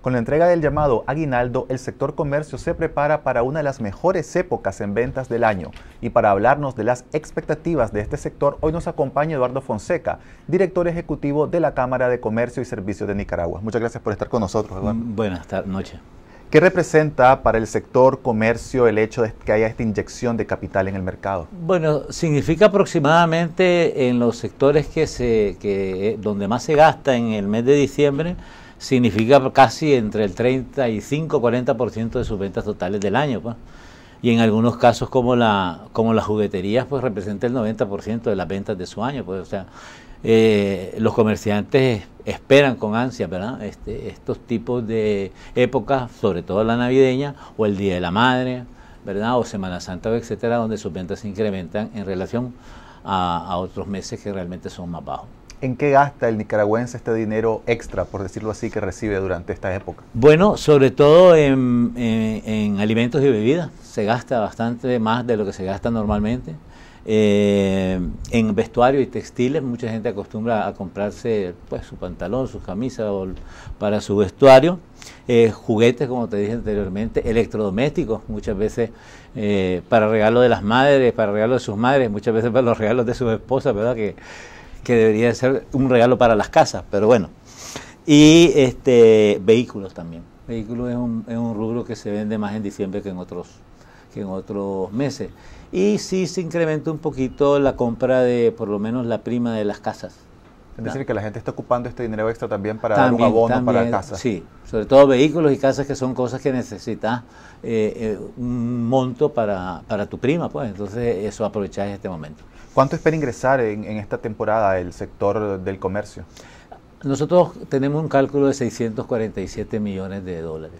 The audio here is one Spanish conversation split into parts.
Con la entrega del llamado aguinaldo, el sector comercio se prepara para una de las mejores épocas en ventas del año. Y para hablarnos de las expectativas de este sector, hoy nos acompaña Eduardo Fonseca, director ejecutivo de la Cámara de Comercio y Servicios de Nicaragua. Muchas gracias por estar con nosotros, Eduardo. Mm, buenas noches. ¿Qué representa para el sector comercio el hecho de que haya esta inyección de capital en el mercado? Bueno, significa aproximadamente en los sectores que se, eh, donde más se gasta en el mes de diciembre, significa casi entre el 35 40% de sus ventas totales del año. Pues. Y en algunos casos como la como las jugueterías pues representa el 90% de las ventas de su año, pues o sea, eh, los comerciantes esperan con ansia ¿verdad? Este, estos tipos de épocas, sobre todo la navideña o el Día de la Madre, ¿verdad? o Semana Santa, etcétera, donde sus ventas se incrementan en relación a otros meses que realmente son más bajos. ¿en qué gasta el nicaragüense este dinero extra, por decirlo así, que recibe durante esta época? Bueno, sobre todo en, alimentos y bebidas. Se gasta bastante más de lo que se gasta normalmente. Eh, en vestuario y textiles, mucha gente acostumbra a comprarse pues, su pantalón, su camisa o, para su vestuario. Eh, juguetes, como te dije anteriormente, electrodomésticos, muchas veces eh, para regalo de las madres, para regalo de sus madres, muchas veces para los regalos de sus esposas, ¿verdad? Que, que debería ser un regalo para las casas, pero bueno. Y este, vehículos también. Vehículos es un, es un rubro que se vende más en diciembre que en otros, que en otros meses. Y sí se incrementa un poquito la compra de por lo menos la prima de las casas. Es decir, que la gente está ocupando este dinero extra también para dar un abono para para casas. Sí, sobre todo vehículos y casas que son cosas que necesitas eh, eh, un monto para, para tu prima, pues entonces eso aprovechás en este momento. ¿Cuánto espera ingresar en, esta temporada el sector del comercio? Nosotros tenemos un cálculo de 647 millones de dólares.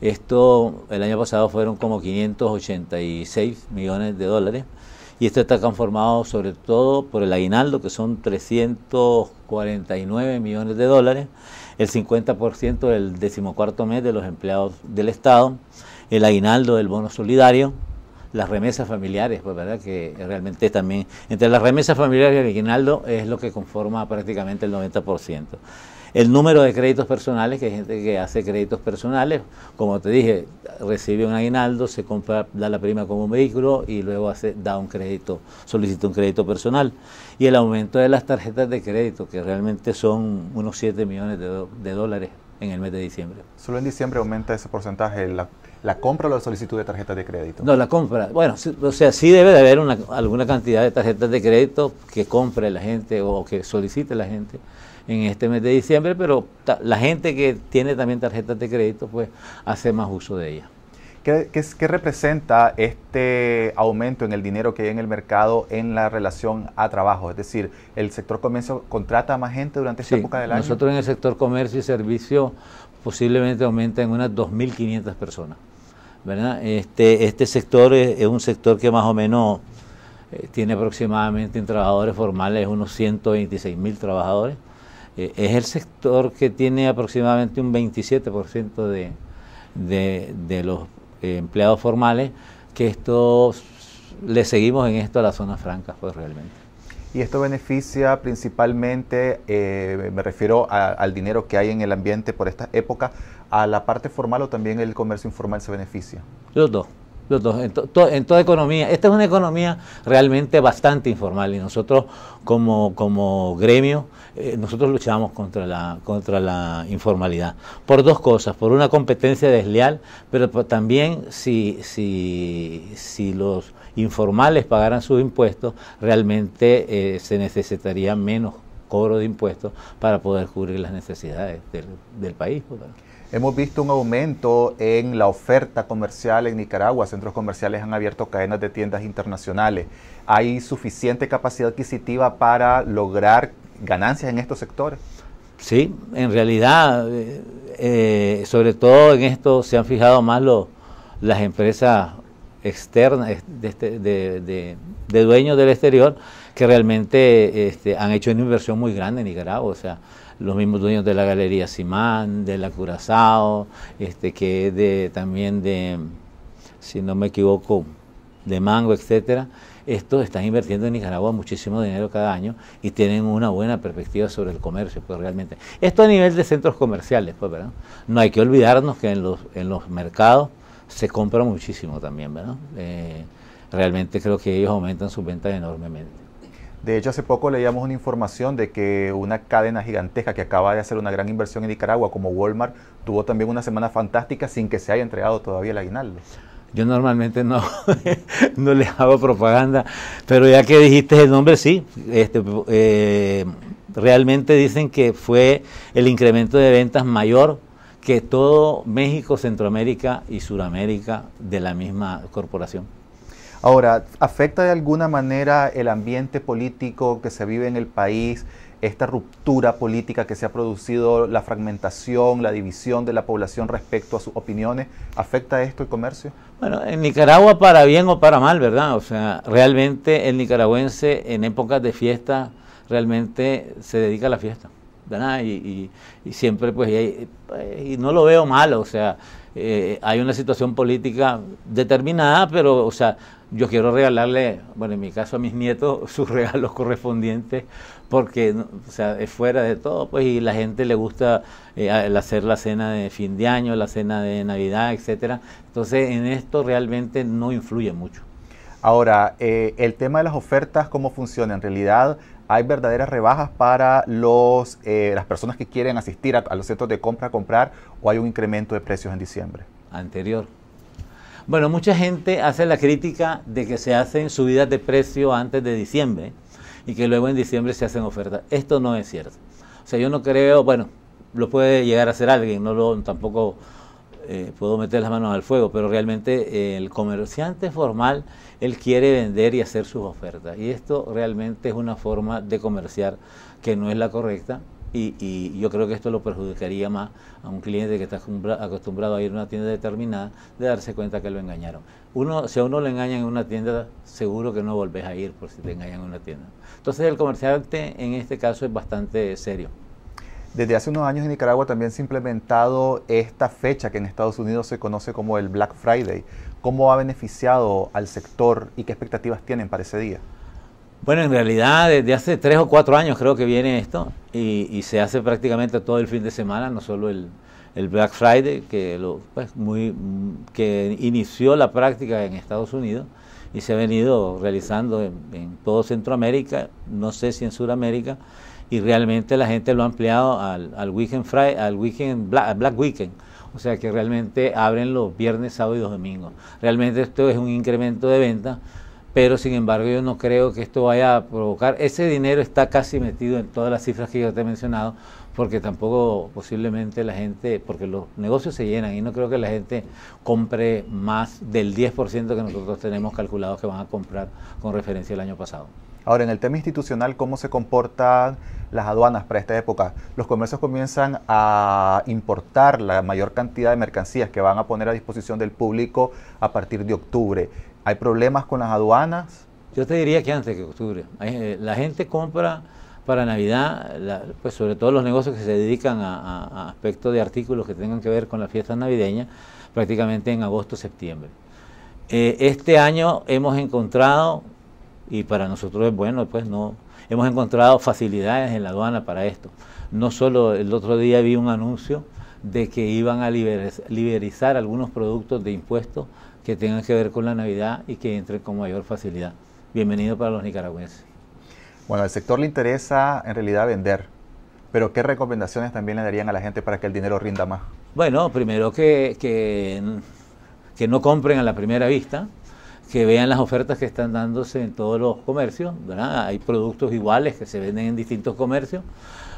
Esto el año pasado fueron como 586 millones de dólares y esto está conformado sobre todo por el aguinaldo, que son 349 millones de dólares, el 50% del decimocuarto mes de los empleados del Estado, el aguinaldo del bono solidario, las remesas familiares, pues verdad que realmente también, entre las remesas familiares y el aguinaldo es lo que conforma prácticamente el 90%. El número de créditos personales, que hay gente que hace créditos personales, como te dije, recibe un aguinaldo, se compra, da la prima como un vehículo y luego hace, da un crédito, solicita un crédito personal. Y el aumento de las tarjetas de crédito, que realmente son unos 7 millones de, dólares en el mes de diciembre. Solo en diciembre aumenta ese porcentaje, la, la compra o la solicitud de tarjetas de crédito? No, la compra. Bueno, o sea, sí debe de haber una, alguna cantidad de tarjetas de crédito que compre la gente o que solicite la gente en este mes de diciembre, pero la gente que tiene también tarjetas de crédito, pues hace más uso de ellas. ¿Qué, ¿Qué, representa este aumento en el dinero que hay en el mercado en la relación a trabajo? Es decir, ¿el sector comercio contrata a más gente durante esta época del año? Nosotros en el sector comercio y servicio posiblemente aumenta en unas 2.500 personas. ¿verdad? Este, este sector es, un sector que más o menos eh, tiene aproximadamente en trabajadores formales unos 126.000 trabajadores. Eh, es el sector que tiene aproximadamente un 27% de, de, de, los eh, empleados formales, que esto, le seguimos en esto a las zonas francas, pues realmente. Y esto beneficia principalmente, eh, me refiero al dinero que hay en el ambiente por esta época, a la parte formal o también el comercio informal se beneficia. Los dos. Los dos, en, toda economía. Esta es una economía realmente bastante informal y nosotros como, como gremio, eh, nosotros luchamos contra la, contra la informalidad. Por dos cosas, por una competencia desleal, pero también si, si, si los informales pagaran sus impuestos, realmente eh, se necesitaría menos cobro de impuestos para poder cubrir las necesidades del, país. Hemos visto un aumento en la oferta comercial en Nicaragua. Centros comerciales han abierto cadenas de tiendas internacionales. ¿Hay suficiente capacidad adquisitiva para lograr ganancias en estos sectores? Sí, en realidad, eh, eh, sobre todo en esto se han fijado más los, las empresas externa, este, de, dueños del exterior, que realmente este, han hecho una inversión muy grande en Nicaragua. O sea, los mismos dueños de la Galería Simán, de la Curazao, este, que de, también de, si no me equivoco, de Mango, etcétera. Estos están invirtiendo en Nicaragua muchísimo dinero cada año y tienen una buena perspectiva sobre el comercio, pues realmente. Esto a nivel de centros comerciales, pues, ¿verdad? No hay que olvidarnos que los, en los mercados se compra muchísimo también, ¿verdad? Eh, realmente creo que ellos aumentan sus ventas enormemente. De hecho, hace poco leíamos una información de que una cadena gigantesca que acaba de hacer una gran inversión en Nicaragua, como Walmart, tuvo también una semana fantástica sin que se haya entregado todavía el aguinaldo. Yo normalmente no, no les hago propaganda, pero ya que dijiste el nombre, sí. Este, eh, realmente dicen que fue el incremento de ventas mayor que todo México, Centroamérica y Sudamérica de la misma corporación. Ahora, ¿afecta de alguna manera el ambiente político que se vive en el país, esta ruptura política que se ha producido, la fragmentación, la división de la población respecto a sus opiniones? ¿Afecta esto el comercio? Bueno, en Nicaragua para bien o para mal, ¿verdad? O sea, realmente el nicaragüense en épocas de fiesta realmente se dedica a la fiesta. Y, siempre, pues, y, no lo veo malo, o sea, eh, hay una situación política determinada, pero, o sea, yo quiero regalarle, bueno, en mi caso a mis nietos, sus regalos correspondientes, porque, o sea, es fuera de todo, pues, y la gente le gusta eh, hacer la cena de fin de año, la cena de Navidad, etcétera. Entonces, en esto realmente no influye mucho. Ahora, eh, el tema de las ofertas, ¿cómo funciona? En realidad, hay verdaderas rebajas para los, eh, las personas que quieren asistir a, los centros de compra a comprar o hay un incremento de precios en diciembre? Anterior. Bueno, mucha gente hace la crítica de que se hacen subidas de precio antes de diciembre y que luego en diciembre se hacen ofertas. Esto no es cierto. O sea, yo no creo, bueno, lo puede llegar a hacer alguien, no lo tampoco eh, puedo meter las manos al fuego, pero realmente eh, el comerciante formal, él quiere vender y hacer sus ofertas. Y esto realmente es una forma de comerciar que no es la correcta. Y, yo creo que esto lo perjudicaría más a un cliente que está acostumbrado a ir a una tienda determinada de darse cuenta que lo engañaron. Uno, si a uno le engañan en una tienda, seguro que no volvés a ir por si te engañan en una tienda. Entonces el comerciante en este caso es bastante serio. Desde hace unos años en Nicaragua también se ha implementado esta fecha que en Estados Unidos se conoce como el Black Friday. ¿Cómo ha beneficiado al sector y qué expectativas tienen para ese día? Bueno, en realidad desde hace tres o cuatro años creo que viene esto y, se hace prácticamente todo el fin de semana, no solo el, Black Friday, que, lo, pues, muy, que inició la práctica en Estados Unidos y se ha venido realizando en todo Centroamérica, no sé si en Sudamérica y realmente la gente lo ha ampliado al, weekend al weekend Black, Weekend. O sea que realmente abren los viernes, sábado y domingos. Realmente esto es un incremento de venta, pero sin embargo yo no creo que esto vaya a provocar. Ese dinero está casi metido en todas las cifras que yo te he mencionado, porque tampoco posiblemente la gente, porque los negocios se llenan y no creo que la gente compre más del 10% que nosotros tenemos calculado que van a comprar con referencia al año pasado. Ahora, en el tema institucional, ¿cómo se comportan las aduanas para esta época? Los comercios comienzan a importar la mayor cantidad de mercancías que van a poner a disposición del público a partir de octubre. ¿Hay problemas con las aduanas? Yo te diría que antes que octubre. Eh, la gente compra para Navidad, pues sobre todo los negocios que se dedican a, aspectos de artículos que tengan que ver con las fiestas navideñas, prácticamente en agosto-septiembre. Eh, este año hemos encontrado y para nosotros es bueno, pues no. Hemos encontrado facilidades en la aduana para esto. No solo el otro día vi un anuncio de que iban a liberizar algunos productos de impuestos que tengan que ver con la Navidad y que entren con mayor facilidad. Bienvenido para los nicaragüenses. Bueno, al sector le interesa en realidad vender, pero ¿qué recomendaciones también le darían a la gente para que el dinero rinda más? Bueno, primero que, que no compren a la primera vista, que vean las ofertas que están dándose en todos los comercios, ¿verdad? Hay productos iguales que se venden en distintos comercios.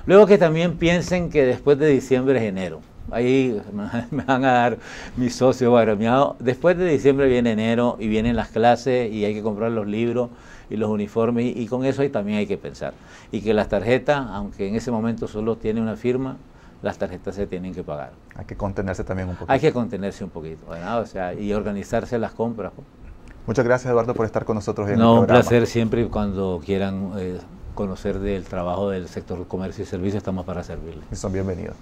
Luego que también piensen que después de diciembre es enero. Ahí me van a dar mis socios agremiados. Después de diciembre viene enero y vienen las clases y hay que comprar los libros y los uniformes y con eso ahí también hay que pensar. Y que las tarjetas, aunque en ese momento solo tiene una firma, las tarjetas se tienen que pagar. Hay que contenerse también un poquito. Hay que contenerse un poquito, ¿verdad? O sea, y organizarse las compras. Pues. Muchas gracias, Eduardo, por estar con nosotros. En no, un placer siempre cuando quieran eh, conocer del trabajo del sector comercio y servicios, estamos para servirles. Y son bienvenidos.